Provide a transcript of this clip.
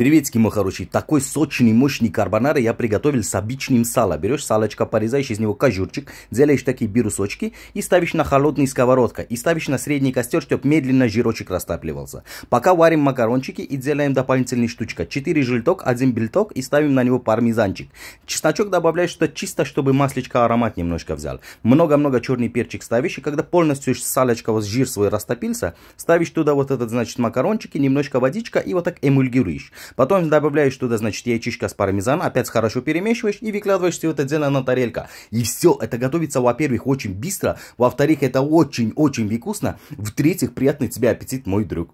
Креветки, мой хороший, такой сочный, мощный карбонара я приготовил с обычным сала. Берешь салочка, порезаешь из него кожурчик, делаешь такие бирусочки и ставишь на холодный сковородка. И ставишь на средний костер, чтобы медленно жирочек растапливался. Пока варим макарончики и делаем дополнительные штучка. 4 желток, 1 бельток и ставим на него пармезанчик. Чесночок добавляешь что чисто, чтобы маслечко аромат немножко взял. Много-много черный перчик ставишь и когда полностью салочка, вот жир свой растопился, ставишь туда вот этот, значит, макарончики, немножко водичка и вот так эмульгируешь. Потом добавляешь туда, значит, яичко с пармезаном, опять хорошо перемешиваешь и выкладываешь все это дело на тарелка. И все, это готовится, во-первых, очень быстро, во-вторых, это очень-очень вкусно, в-третьих, приятный тебе аппетит, мой друг.